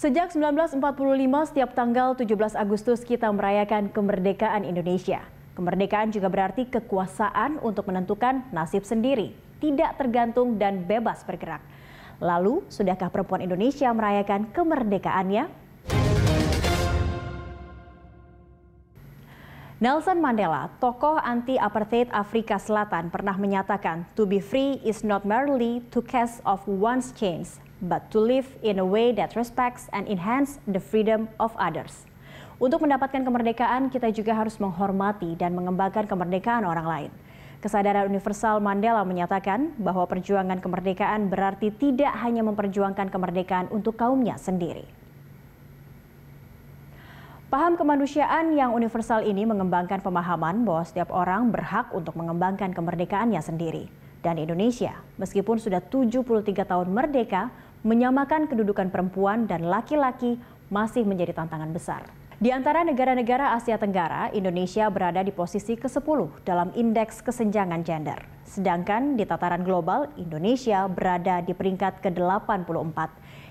Sejak 1945, setiap tanggal 17 Agustus kita merayakan kemerdekaan Indonesia. Kemerdekaan juga berarti kekuasaan untuk menentukan nasib sendiri, tidak tergantung dan bebas bergerak. Lalu, sudahkah perempuan Indonesia merayakan kemerdekaannya? Nelson Mandela, tokoh anti-apartheid Afrika Selatan, pernah menyatakan, "To be free is not merely to cast off one's chains, but to live in a way that respects and enhance the freedom of others. Untuk mendapatkan kemerdekaan, kita juga harus menghormati dan mengembangkan kemerdekaan orang lain. Kesadaran universal Mandela menyatakan bahwa perjuangan kemerdekaan berarti tidak hanya memperjuangkan kemerdekaan untuk kaumnya sendiri. Paham kemanusiaan yang universal ini mengembangkan pemahaman bahwa setiap orang berhak untuk mengembangkan kemerdekaannya sendiri. Dan Indonesia, meskipun sudah 73 tahun merdeka, menyamakan kedudukan perempuan dan laki-laki masih menjadi tantangan besar. Di antara negara-negara Asia Tenggara, Indonesia berada di posisi ke-10 dalam indeks kesenjangan gender. Sedangkan di tataran global, Indonesia berada di peringkat ke-84.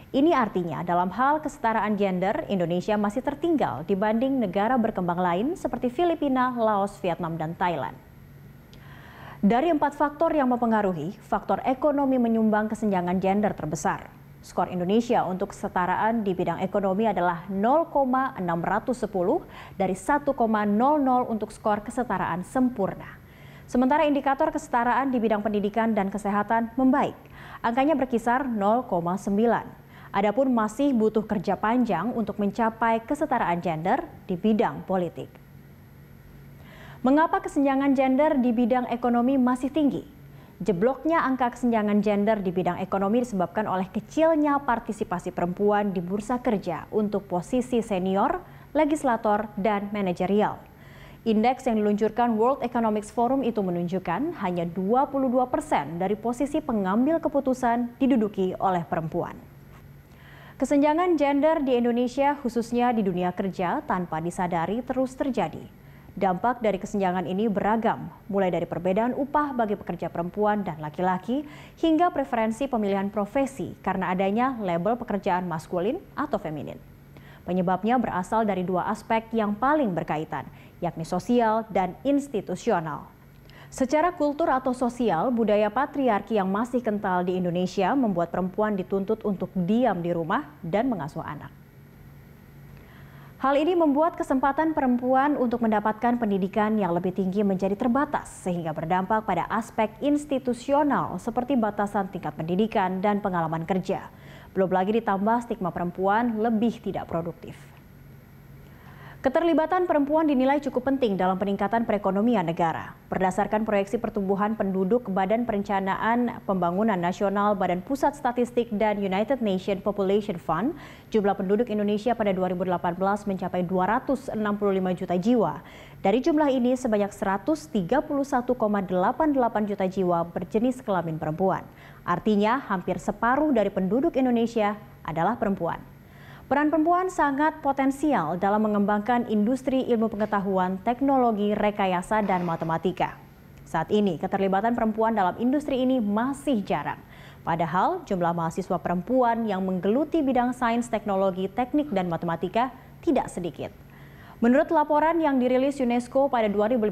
Ini artinya dalam hal kesetaraan gender, Indonesia masih tertinggal dibanding negara berkembang lain seperti Filipina, Laos, Vietnam, dan Thailand. Dari empat faktor yang mempengaruhi, faktor ekonomi menyumbang kesenjangan gender terbesar. Skor Indonesia untuk kesetaraan di bidang ekonomi adalah 0,610 dari 1,00 untuk skor kesetaraan sempurna. Sementara indikator kesetaraan di bidang pendidikan dan kesehatan membaik. Angkanya berkisar 0,9. Adapun masih butuh kerja panjang untuk mencapai kesetaraan gender di bidang politik. Mengapa kesenjangan gender di bidang ekonomi masih tinggi? Jebloknya angka kesenjangan gender di bidang ekonomi disebabkan oleh kecilnya partisipasi perempuan di bursa kerja untuk posisi senior, legislator, dan manajerial. Indeks yang diluncurkan World Economics Forum itu menunjukkan hanya 22 persen dari posisi pengambil keputusan diduduki oleh perempuan. Kesenjangan gender di Indonesia khususnya di dunia kerja tanpa disadari terus terjadi. Dampak dari kesenjangan ini beragam, mulai dari perbedaan upah bagi pekerja perempuan dan laki-laki, hingga preferensi pemilihan profesi karena adanya label pekerjaan maskulin atau feminin. Penyebabnya berasal dari dua aspek yang paling berkaitan, yakni sosial dan institusional. Secara kultur atau sosial, budaya patriarki yang masih kental di Indonesia membuat perempuan dituntut untuk diam di rumah dan mengasuh anak. Hal ini membuat kesempatan perempuan untuk mendapatkan pendidikan yang lebih tinggi menjadi terbatas, sehingga berdampak pada aspek institusional seperti batasan tingkat pendidikan dan pengalaman kerja. Belum lagi ditambah stigma perempuan lebih tidak produktif. Keterlibatan perempuan dinilai cukup penting dalam peningkatan perekonomian negara. Berdasarkan proyeksi pertumbuhan penduduk Badan Perencanaan Pembangunan Nasional, Badan Pusat Statistik, dan United Nations Population Fund, jumlah penduduk Indonesia pada 2018 mencapai 265 juta jiwa. Dari jumlah ini, sebanyak 131,88 juta jiwa berjenis kelamin perempuan. Artinya, hampir separuh dari penduduk Indonesia adalah perempuan. Peran perempuan sangat potensial dalam mengembangkan industri ilmu pengetahuan, teknologi, rekayasa, dan matematika. Saat ini, keterlibatan perempuan dalam industri ini masih jarang. Padahal, jumlah mahasiswa perempuan yang menggeluti bidang sains, teknologi, teknik, dan matematika tidak sedikit. Menurut laporan yang dirilis UNESCO pada 2015,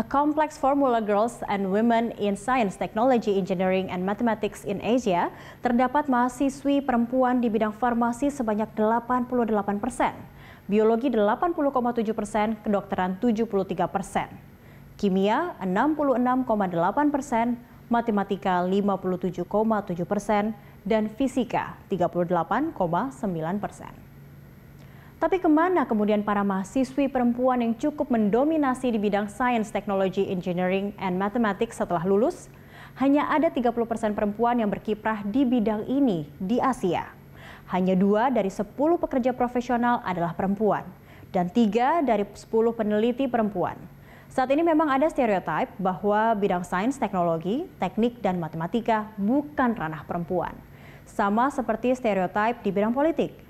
A Complex Formula Girls and Women in Science, Technology, Engineering, and Mathematics in Asia, terdapat mahasiswi perempuan di bidang farmasi sebanyak 88 persen, biologi 80,7 persen, kedokteran 73 persen, kimia 66,8 persen, matematika 57,7 persen, dan fisika 38,9 persen. Tapi kemana kemudian para mahasiswi perempuan yang cukup mendominasi di bidang sains, teknologi, Engineering, and Mathematics setelah lulus? Hanya ada 30 persen perempuan yang berkiprah di bidang ini di Asia. Hanya dua dari 10 pekerja profesional adalah perempuan, dan tiga dari 10 peneliti perempuan. Saat ini memang ada stereotip bahwa bidang sains, teknologi, teknik, dan matematika bukan ranah perempuan. Sama seperti stereotip di bidang politik,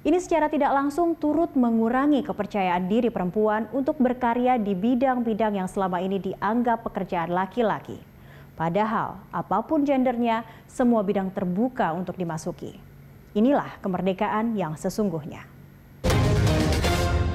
ini secara tidak langsung turut mengurangi kepercayaan diri perempuan untuk berkarya di bidang-bidang yang selama ini dianggap pekerjaan laki-laki. Padahal, apapun gendernya, semua bidang terbuka untuk dimasuki. Inilah kemerdekaan yang sesungguhnya.